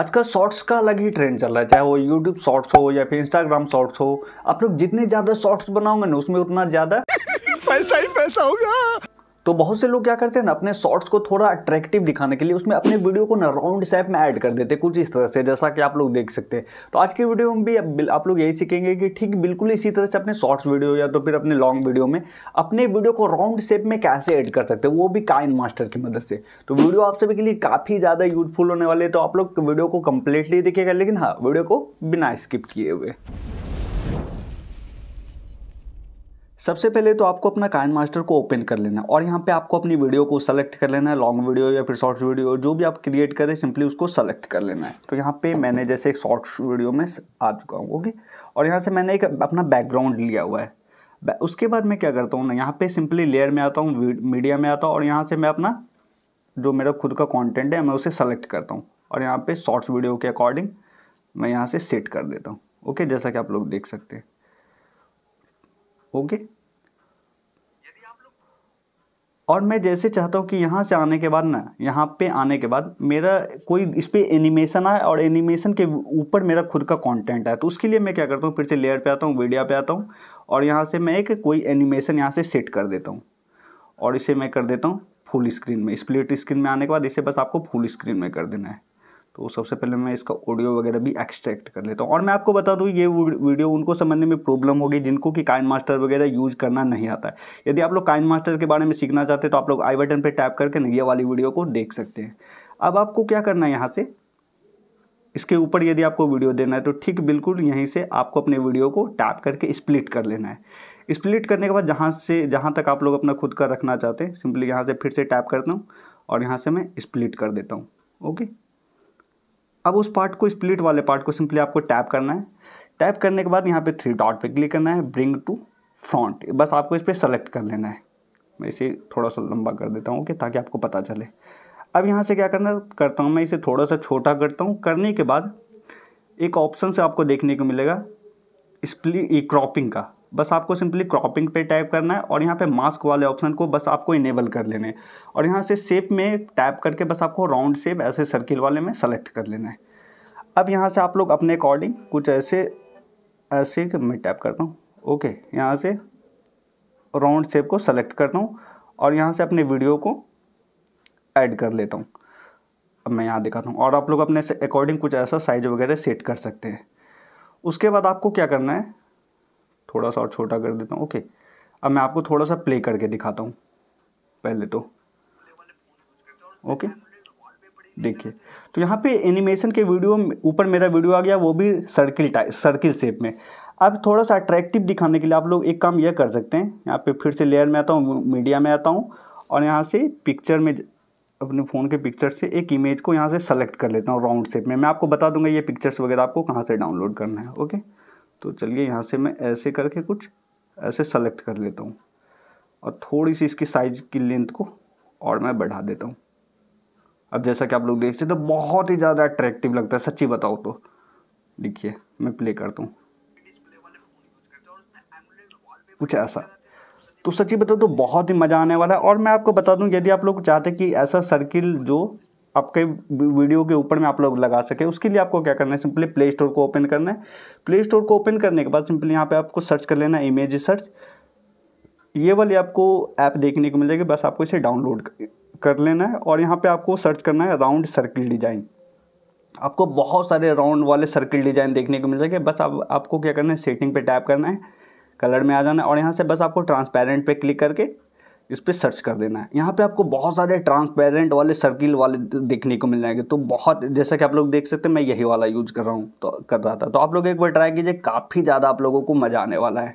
आजकल शॉर्ट्स का अलग ही ट्रेंड चल रहा है चाहे वो यूट्यूब शॉर्ट्स हो या फिर इंस्टाग्राम शॉर्ट्स हो आप लोग जितने ज़्यादा शॉर्ट्स बनाओगे ना उसमें उतना ज़्यादा पैसा ही पैसा होगा तो बहुत से लोग क्या करते हैं ना अपने शॉर्ट्स को थोड़ा अट्रैक्टिव दिखाने के लिए उसमें अपने वीडियो को ना राउंड शेप में ऐड कर देते कुछ इस तरह से जैसा कि आप लोग देख सकते हैं तो आज की वीडियो में भी आप लोग यही सीखेंगे कि ठीक बिल्कुल इसी तरह से अपने शॉर्ट्स वीडियो या तो फिर अपने लॉन्ग वीडियो में अपने वीडियो को राउंड शेप में कैसे एड कर सकते हैं वो भी काइन मास्टर की मदद से तो वीडियो आप सभी के लिए काफ़ी ज़्यादा यूजफुल होने वाले तो आप लोग वीडियो को कम्प्लीटली देखिएगा लेकिन हाँ वीडियो को बिना स्किप किए हुए सबसे पहले तो आपको अपना काइन मास्टर को ओपन कर लेना है और यहाँ पे आपको अपनी वीडियो को सेलेक्ट कर लेना है लॉन्ग वीडियो या फिर शॉर्ट्स वीडियो जो भी आप क्रिएट करें सिंपली उसको सेलेक्ट कर लेना है तो यहाँ पे मैंने जैसे एक शॉर्ट्स वीडियो में आ चुका हूँ ओके और यहाँ से मैंने एक अपना बैकग्राउंड लिया हुआ है उसके बाद मैं क्या करता हूँ ना यहाँ पे सिंपली लेयर में आता हूँ मीडिया में आता हूँ और यहाँ से मैं अपना जो मेरा खुद का कॉन्टेंट है मैं उसे सेलेक्ट करता हूँ और यहाँ पर शॉर्ट्स वीडियो के अकॉर्डिंग मैं यहाँ से सेट कर देता हूँ ओके जैसा कि आप लोग देख सकते हैं ओके और मैं जैसे चाहता हूँ कि यहाँ से आने के बाद ना यहाँ पे आने के बाद मेरा कोई इस पर एनिमेशन आए और एनिमेशन के ऊपर मेरा खुद का कंटेंट है तो उसके लिए मैं क्या करता हूँ फिर से लेयर पे आता हूँ वीडियो पे आता हूँ और यहाँ से मैं एक कोई एनिमेशन यहाँ से सेट कर देता हूँ और इसे मैं कर देता हूँ फुल स्क्रीन में स्प्लिट स्क्रीन में आने के बाद इसे बस आपको फुल स्क्रीन में कर देना है तो सबसे पहले मैं इसका ऑडियो वगैरह भी एक्सट्रैक्ट कर लेता हूँ और मैं आपको बता दूँ ये वीडियो उनको समझने में प्रॉब्लम होगी जिनको कि काइन मास्टर वगैरह यूज करना नहीं आता है यदि आप लोग काइन मास्टर के बारे में सीखना चाहते हैं तो आप लोग आई बटन पर टैप करके ये वाली वीडियो को देख सकते हैं अब आपको क्या करना है यहाँ से इसके ऊपर यदि आपको वीडियो देना है तो ठीक बिल्कुल यहीं से आपको अपने वीडियो को टैप करके स्प्लिट कर लेना है स्प्लिट करने के बाद जहाँ से जहाँ तक आप लोग अपना खुद का रखना चाहते हैं सिंपली यहाँ से फिर से टैप करता हूँ और यहाँ से मैं स्प्लिट कर देता हूँ ओके अब उस पार्ट को स्प्लिट वाले पार्ट को सिंपली आपको टैप करना है टैप करने के बाद यहाँ पे थ्री डॉट पे क्लिक करना है ब्रिंग टू फ्रंट बस आपको इस पर सेलेक्ट कर लेना है मैं इसे थोड़ा सा लंबा कर देता हूँ कि ताकि आपको पता चले अब यहाँ से क्या करना करता हूँ मैं इसे थोड़ा सा छोटा करता हूँ करने के बाद एक ऑप्शन से आपको देखने को मिलेगा स्प्ली क्रॉपिंग का बस आपको सिंपली क्रॉपिंग पे टाइप करना है और यहाँ पे मास्क वाले ऑप्शन को बस आपको इनेबल कर लेना है और यहाँ से शेप में टैप करके बस आपको राउंड शेप ऐसे सर्किल वाले में सेलेक्ट कर लेना है अब यहाँ से आप लोग अपने अकॉर्डिंग कुछ ऐसे ऐसे मैं टैप करता हूँ ओके यहाँ से राउंड शेप को सेलेक्ट करता हूँ और यहाँ से अपने वीडियो को ऐड कर लेता हूँ अब मैं यहाँ दिखाता हूँ और आप लोग अपने अकॉर्डिंग कुछ ऐसा साइज वगैरह सेट कर सकते हैं उसके बाद आपको क्या करना है थोड़ा सा और छोटा कर देता हूँ ओके अब मैं आपको थोड़ा सा प्ले करके दिखाता हूँ पहले तो ओके देखिए तो यहाँ पे एनिमेशन के वीडियो ऊपर मेरा वीडियो आ गया वो भी सर्किल टाइप सर्किल शेप में अब थोड़ा सा अट्रैक्टिव दिखाने के लिए आप लोग एक काम यह कर सकते हैं यहाँ पे फिर से लेयर में आता हूँ मीडिया में आता हूँ और यहाँ से पिक्चर में अपने फ़ोन के पिक्चर से एक इमेज को यहाँ से सेलेक्ट कर लेता हूँ राउंड शेप में मैं आपको बता दूंगा ये पिक्चर्स वगैरह आपको कहाँ से डाउनलोड करना है ओके तो चलिए यहाँ से मैं ऐसे करके कुछ ऐसे सेलेक्ट कर लेता हूँ और थोड़ी सी इसकी साइज़ की लेंथ को और मैं बढ़ा देता हूँ अब जैसा कि आप लोग देखते तो बहुत ही ज़्यादा अट्रैक्टिव लगता है सच्ची बताओ तो देखिए मैं प्ले करता हूँ कुछ ऐसा तो सच्ची बताओ तो बहुत ही मज़ा आने वाला है और मैं आपको बता दूँ यदि आप लोग चाहते कि ऐसा सर्किल जो आपके वीडियो के ऊपर में आप लोग लगा सके उसके लिए आपको क्या करना है सिंपली प्ले स्टोर को ओपन करना है प्ले स्टोर को ओपन करने के बाद सिंपली यहाँ पे आपको सर्च कर लेना इमेज सर्च ये वाली आपको ऐप देखने को मिल जाएगी बस आपको इसे डाउनलोड कर लेना है और यहाँ पे आपको सर्च करना है राउंड सर्किल डिजाइन आपको बहुत सारे राउंड वाले सर्किल डिजाइन देखने को मिल जाएंगे बस आप आपको क्या करना है सेटिंग पे टैप करना है कलर में आ जाना है और यहाँ से बस आपको ट्रांसपेरेंट पे क्लिक करके इस पर सर्च कर देना है यहाँ पे आपको बहुत सारे ट्रांसपेरेंट वाले सर्किल वाले देखने को मिल जाएंगे तो बहुत जैसा कि आप लोग देख सकते हैं मैं यही वाला यूज कर रहा हूँ तो कर रहा था तो आप लोग एक बार ट्राई कीजिए काफ़ी ज़्यादा आप लोगों को मज़ा आने वाला है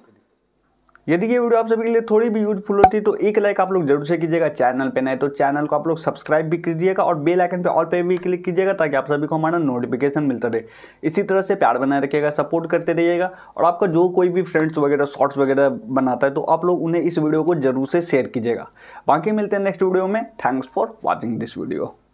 यदि ये वीडियो आप सभी के लिए थोड़ी भी यूजफुल होती तो एक लाइक आप लोग जरूर से कीजिएगा चैनल पे नए तो चैनल को आप लोग सब्सक्राइब भी कीजिएगा और बेल आइकन पे ऑल पे भी क्लिक कीजिएगा ताकि आप सभी को हमारा नोटिफिकेशन मिलता रहे इसी तरह से प्यार बनाए रखिएगा सपोर्ट करते रहिएगा और आपका जो कोई भी फ्रेंड्स वगैरह शॉर्ट्स वगैरह बनाता है तो आप लोग उन्हें इस वीडियो को जरूर से शेयर कीजिएगा बाकी मिलते हैं नेक्स्ट वीडियो में thanks for watching this video